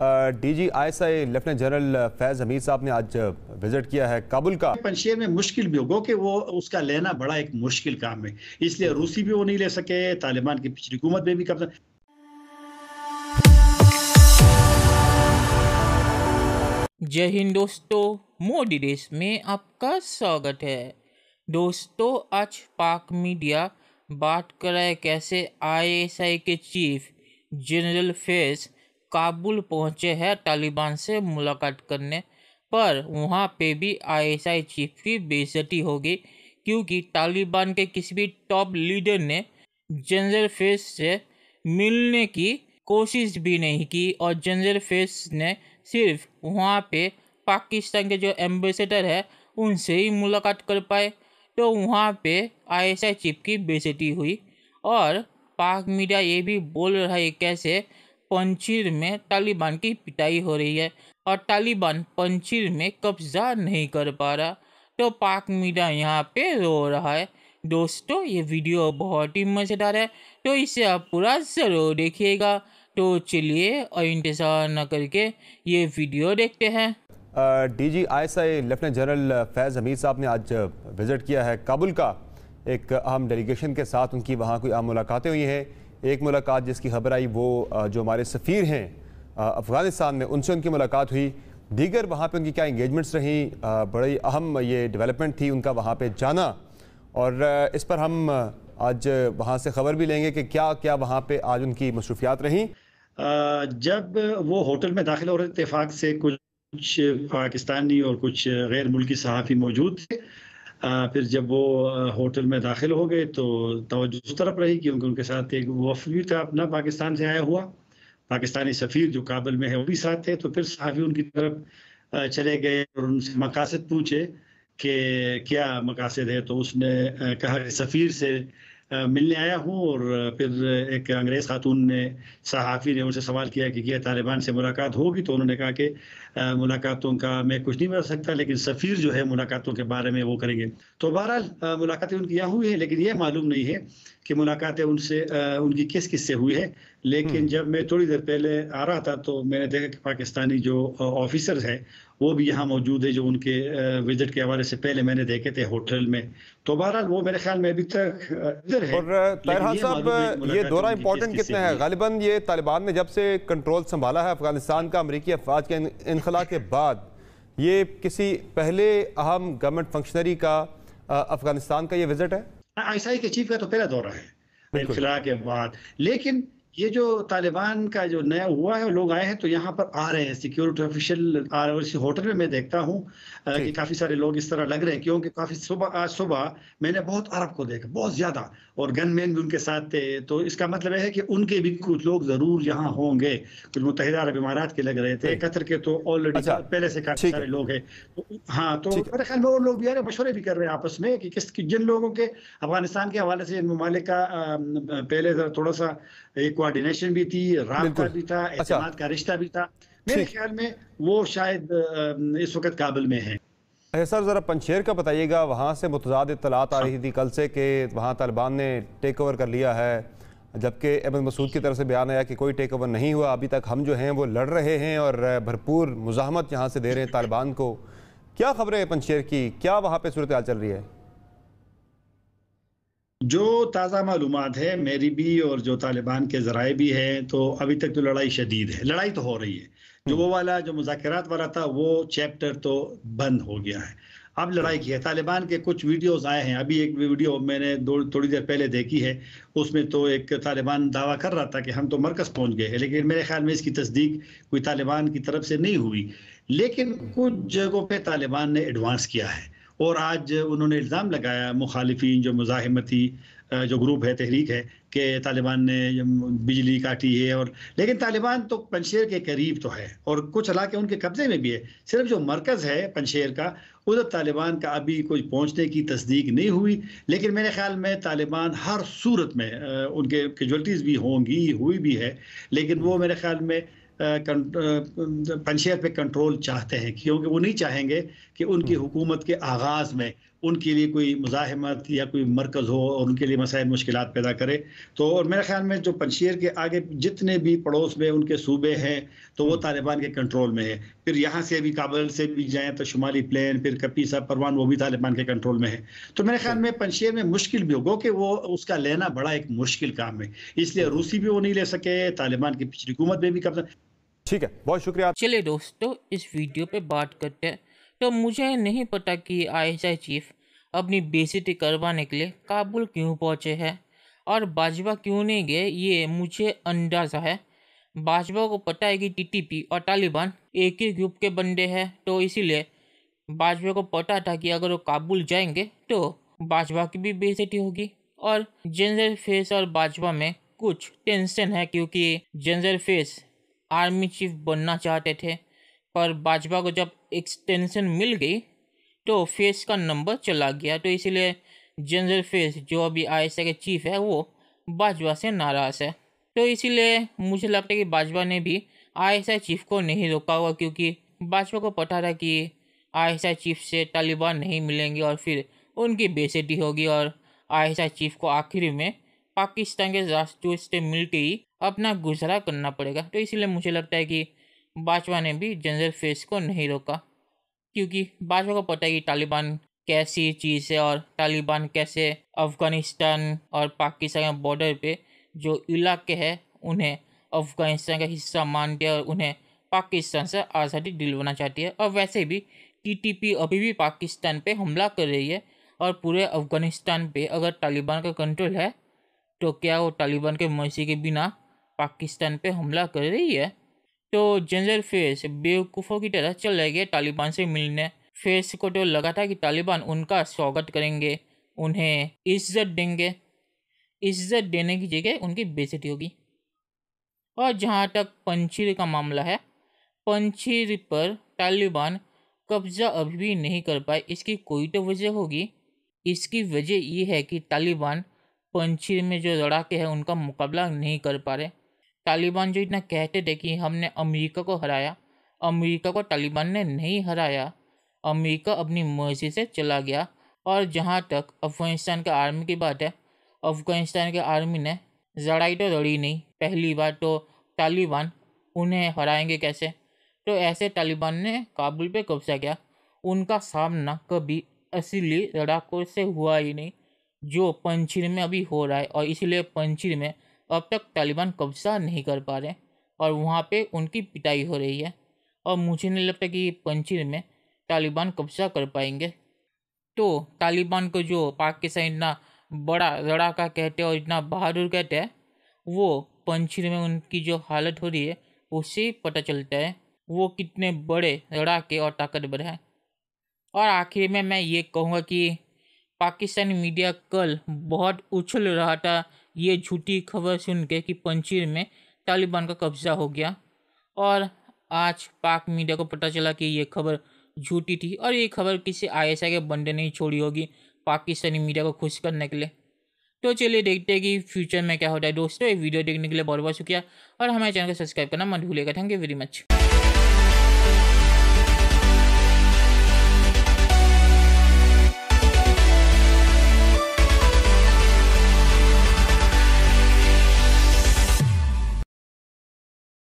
DG ISI lieutenant general Faiz Hameed साहब ने आज विजिट किया है काबुल का पंशेर में मुश्किल भी होगा कि वो उसका लेना बड़ा एक मुश्किल काम है इसलिए रूसी भी वो नहीं ले सके तालिबान की पिछली हुकूमत में भी कब्जा जय हिंद दोस्तों मोदी देश में आपका स्वागत है दोस्तों आज पाक मीडिया बात कर रहा है कैसे आईएसआई के चीफ जनरल फैज काबुल पहुंचे हैं तालिबान से मुलाकात करने पर वहां पे भी आईएसआई चीफ की बेजती होगी क्योंकि तालिबान के किसी भी टॉप लीडर ने जनरल फेस से मिलने की कोशिश भी नहीं की और जनरल फेस ने सिर्फ वहाँ पे पाकिस्तान के जो एम्बेसडर है उनसे ही मुलाकात कर पाए तो वहाँ पे आईएसआई चीफ की बेजती हुई और पाक मीडिया ये भी बोल रहा है कैसे पंचीर में तालिबान की पिटाई हो रही है और तालिबान पंचीर में कब्जा नहीं कर पा रहा तो पाक मीडिया यहाँ पे रो रहा है दोस्तों ये वीडियो बहुत ही मज़ेदार है तो इसे आप पूरा ज़रूर देखिएगा तो चलिए और इंतज़ार न करके ये वीडियो देखते हैं D G I S I lieutenant general Faiz Hameed साहब ने आज विज़िट किया है काबुल का एक अहम डेलीगेशन के साथ उनकी वहाँ कोई अहम मुलाकातें हुई हैं एक मुलाकात जिसकी खबर आई वो जो हमारे सफ़ीर हैं अफ़गानिस्तान में उनसे उनकी मुलाकात हुई दीगर वहाँ पे उनकी क्या इंगेजमेंट्स रहीं बड़ी अहम ये डेवलपमेंट थी उनका वहाँ पे जाना और इस पर हम आज वहाँ से ख़बर भी लेंगे कि क्या क्या वहाँ पे आज उनकी मसरूफियात रहीं जब वो होटल में दाखिल हो रहे इतफाक़ से कुछ पाकिस्तानी और कुछ गैर मुल्की सहाफ़ी मौजूद थे फिर जब वो होटल में दाखिल हो गए तो तोज्जो उस तरफ रही क्योंकि उनके साथ एक वफ भी था अपना पाकिस्तान से आया हुआ पाकिस्तानी सफ़ीर जो काबिल में है वो भी साथ थे तो फिर साफी उनकी तरफ चले गए और उनसे मकासद पूछे कि क्या मकासद है तो उसने कहा कि सफ़ीर से मिलने आया हूँ और फिर एक अंग्रेज़ खातून ने सहाफ़ी ने उनसे सवाल किया कि क्या तालिबान से मुलाकात होगी तो उन्होंने कहा कि मुलाकातों का मैं कुछ नहीं बता सकता लेकिन सफ़ीर जो है मुलाकातों के बारे में वो करेंगे तो बहरहाल मुलाकातें उनकी यहाँ हुई है लेकिन यह मालूम नहीं है कि मुलाकातें उनसे उनकी किस किस से हुई है लेकिन हम्म। जब मैं थोड़ी देर पहले आ रहा था तो मैंने देखा कि पाकिस्तानी जो ऑफिसर्स हैं वो भी यहाँ मौजूद है जो उनके विजिट के हवाले से पहले मैंने देखे थे होटल में तो बहरहाल वो मेरे ख्याल में अभी तक इधर है और तरह साहब ये दौरा इम्पोर्टेंट कितना है गालिबा ये तालिबान ने जब से कंट्रोल संभाला है अफगानिस्तान का अमरीकी अफवाज के इनखला के बाद ये किसी पहले अहम गवर्नमेंट फंक्शनरी का अफगानिस्तान का ये विजिट है आई हाँ, के चीफ का तो पहला दौरा है इनखला के बाद लेकिन ये जो तालिबान का जो नया हुआ है लोग आए हैं तो यहाँ पर आ रहे हैं सिक्योरिटी ऑफिशियल आ रहे हैं होटल में मैं देखता हूँ कि काफ़ी सारे लोग इस तरह लग रहे हैं क्योंकि काफ़ी सुबह आज सुबह मैंने बहुत अरब को देखा बहुत ज़्यादा और गनमैन भी उनके साथ थे तो इसका मतलब है कि उनके भी कुछ लोग ज़रूर यहाँ होंगे कुछ मुतहदा अरब इमारात के लग रहे थे कतर के तो ऑलरेडी अच्छा, पहले से काफ़ी सारे लोग हैं तो, हाँ तो मेरे ख्याल में और लोग भी आ रहे हैं मशवरे भी कर रहे हैं आपस में कि किस जिन लोगों के अफगानिस्तान के हवाले से इन ममालिक का पहले थोड़ा सा एक कोऑर्डिनेशन भी थी रابطा भी था अच्छा। का रिश्ता भी था मेरे ख्याल में वो शायद इस वक्त काबिल में है अच्छा सर ज़रा पंचेर का बताइएगा वहाँ से मुतजाद इतलात आ हाँ। रही थी कल से कि वहाँ तालिबान ने टेक ओवर कर लिया है जबकि अहमद मसूद की तरफ से बयान आया कि कोई टेक ओवर नहीं हुआ अभी तक हम जो हैं वो लड़ रहे हैं और भरपूर मुजाहमत यहाँ से दे रहे हैं तालिबान को क्या खबरें हैं पंचेर की क्या वहाँ पर सूरत चल रही है जो ताज़ा मालूम है मेरी भी और जो तालिबान के ज़राए भी हैं तो अभी तक तो लड़ाई शदीद है लड़ाई तो हो रही है जो हम्म। वो वाला जो मुजात वाला था वो चैप्टर तो बंद हो गया है अब लड़ाई की है तालिबान के कुछ वीडियोस आए हैं अभी एक वीडियो मैंने थोड़ी देर पहले देखी है उसमें तो एक तालिबान दावा कर रहा था कि हम तो मरकज़ पहुंच गए हैं लेकिन मेरे ख्याल में इसकी तस्दीक कोई तालिबान की तरफ से नहीं हुई लेकिन कुछ जगहों पर तालिबान ने एडवांस किया है और आज उन्होंने इल्ज़ाम लगाया मुखालफी जो मुजामती जो ग्रुप है तहरीक है कि तालिबान ने बिजली काटी है और लेकिन तालिबान तो पंशेर के करीब तो है और कुछ इलाके उनके कब्ज़े में भी है सिर्फ जो मरकज़ है पनशेर का उधर तालिबान का अभी कोई पहुँचने की तस्दीक नहीं हुई लेकिन मेरे ख्याल में तालिबान हर सूरत में उनके कैजुअलिटीज़ भी होंगी हुई भी है लेकिन वो मेरे ख्याल में पंचायत पे कंट्रोल चाहते हैं क्योंकि वो नहीं चाहेंगे कि उनकी हम्म। हुकूमत के आगाज़ में उनके लिए कोई मुजाहमत या कोई मरकज़ हो और उनके लिए मसाइल मुश्किल पैदा करे तो और मेरे ख्याल में जो पंशेर के आगे जितने भी पड़ोस में उनके सूबे हैं तो वो हम्म। तालिबान के कंट्रोल में है फिर यहाँ से भी काबल से भी जाएँ तो शुमाली प्लान फिर कपीसा परवान वो भी तालिबान के कंट्रोल में है तो मेरे ख्याल में पंशेर में मुश्किल भी होगा कि वो उसका लेना बड़ा एक मुश्किल काम है इसलिए हम्म। रूसी भी वो नहीं ले सके तालिबान की पिछली हुकूमत में भी कब्जा ठीक है बहुत शुक्रिया चलिए दोस्तों इस वीडियो पे बात करते हैं तो मुझे नहीं पता कि आई चीफ अपनी बेजती करवाने के लिए काबुल क्यों पहुँचे हैं और बाजवा क्यों नहीं गए ये मुझे अंदाज़ा है बाजवा को पता है कि टीटीपी और तालिबान एक ही ग्रुप के बंदे हैं तो इसीलिए बाजवा को पता था कि अगर वो काबुल जाएंगे तो बाजवा की भी बेजती होगी और जेंजर फेस और बाजवा में कुछ टेंशन है क्योंकि जेंजर फेस आर्मी चीफ बनना चाहते थे पर भाजपा को जब एक्सटेंशन मिल गई तो फेस का नंबर चला गया तो इसीलिए जनरल फेस जो अभी आई के चीफ है वो भाजपा से नाराज़ है तो इसीलिए मुझे लगता है कि भाजपा ने भी आई चीफ को नहीं रोका हुआ क्योंकि भाजपा को पता था कि आई चीफ से तालिबान नहीं मिलेंगे और फिर उनकी बेसती होगी और आई चीफ को आखिर में पाकिस्तान के राष्ट्रीय से मिलते ही अपना गुजारा करना पड़ेगा तो इसलिए मुझे लगता है कि बाजवा ने भी जनरल फेस को नहीं रोका क्योंकि बाजवा को पता है कि तालिबान कैसी चीज़ है और तालिबान कैसे अफ़गानिस्तान और पाकिस्तान के बॉर्डर पे जो इलाके हैं उन्हें अफ़गानिस्तान का हिस्सा मानते हैं और उन्हें पाकिस्तान से आज़ादी दिलवाना चाहती है और वैसे भी टीटीपी अभी भी पाकिस्तान पे हमला कर रही है और पूरे अफ़गानिस्तान पे अगर तालिबान का कंट्रोल है तो क्या वो तालिबान के मर्जी के बिना पाकिस्तान पे हमला कर रही है तो जनरल फेस बेवकूफ़ों की तरह चले गए तालिबान से मिलने फेस को तो लगा था कि तालिबान उनका स्वागत करेंगे उन्हें इज्जत देंगे इज्जत देने की जगह उनकी बेजती होगी और जहाँ तक पंछीर का मामला है पंछीर पर तालिबान कब्जा अभी भी नहीं कर पाए इसकी कोई तो वजह होगी इसकी वजह ये है कि तालिबान पंछीर में जो लड़ाके हैं उनका मुकाबला नहीं कर पा रहे तालिबान जो इतना कहते थे कि हमने अमेरिका को हराया अमेरिका को तालिबान ने नहीं हराया अमेरिका अपनी मर्जी से चला गया और जहाँ तक अफ़गानिस्तान के आर्मी की बात है अफ़गानिस्तान के आर्मी ने लड़ाई तो लड़ी नहीं पहली बार तो तालिबान उन्हें हराएंगे कैसे तो ऐसे तालिबान ने काबुल पे कब्जा किया उनका सामना कभी असली लड़ाकों से हुआ ही नहीं जो पंचिर में अभी हो रहा है और इसलिए पंचिर में अब तक तालिबान कब्जा नहीं कर पा रहे और वहाँ पे उनकी पिटाई हो रही है और मुझे नहीं लगता कि पंचीर में तालिबान कब्जा कर पाएंगे तो तालिबान को जो पाकिस्तान इतना बड़ा लड़ाका कहते हैं और इतना बहादुर कहते हैं वो पंचीर में उनकी जो हालत हो रही है उससे पता चलता है वो कितने बड़े लड़ाके और ताकतवर हैं और आखिर में मैं ये कहूँगा कि पाकिस्तानी मीडिया कल बहुत उछल रहा था ये झूठी खबर सुन के कि पंचीर में तालिबान का कब्जा हो गया और आज पाक मीडिया को पता चला कि ये खबर झूठी थी और ये खबर किसी आईएसआई के बंदे ने ही छोड़ी होगी पाकिस्तानी मीडिया को खुश करने के लिए तो चलिए देखते हैं कि फ्यूचर में क्या होता है दोस्तों ये वीडियो देखने के लिए बहुत बहुत शुक्रिया और हमारे चैनल को सब्सक्राइब करना मत भूलेगा थैंक यू वेरी मच